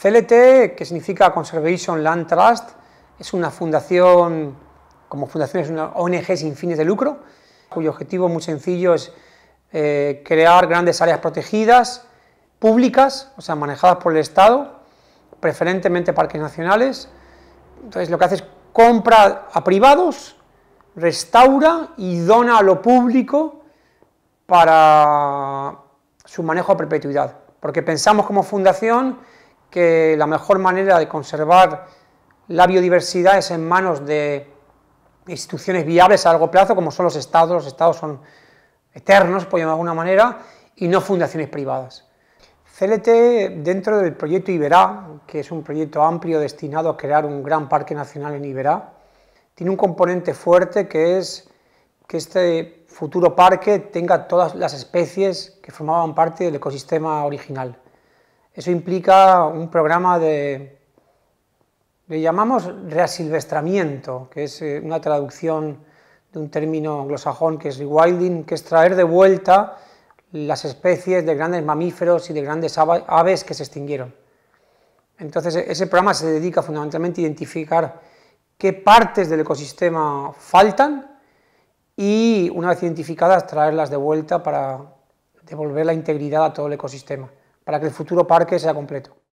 CLT, que significa Conservation Land Trust, es una fundación, como fundación es una ONG sin fines de lucro, cuyo objetivo muy sencillo es eh, crear grandes áreas protegidas, públicas, o sea, manejadas por el Estado, preferentemente parques nacionales. Entonces lo que hace es compra a privados, restaura y dona a lo público para su manejo a perpetuidad. Porque pensamos como fundación que la mejor manera de conservar la biodiversidad es en manos de instituciones viables a largo plazo, como son los estados, los estados son eternos, por llamar de alguna manera, y no fundaciones privadas. CLT, dentro del proyecto Iberá, que es un proyecto amplio destinado a crear un gran parque nacional en Iberá, tiene un componente fuerte que es que este futuro parque tenga todas las especies que formaban parte del ecosistema original. Eso implica un programa de, le llamamos reasilvestramiento, que es eh, una traducción de un término anglosajón que es rewilding, que es traer de vuelta las especies de grandes mamíferos y de grandes aves que se extinguieron. Entonces, e-, ese programa se dedica fundamentalmente a identificar qué partes del ecosistema faltan y, una vez identificadas, traerlas de vuelta para devolver la integridad a todo el ecosistema para que el futuro parque sea completo.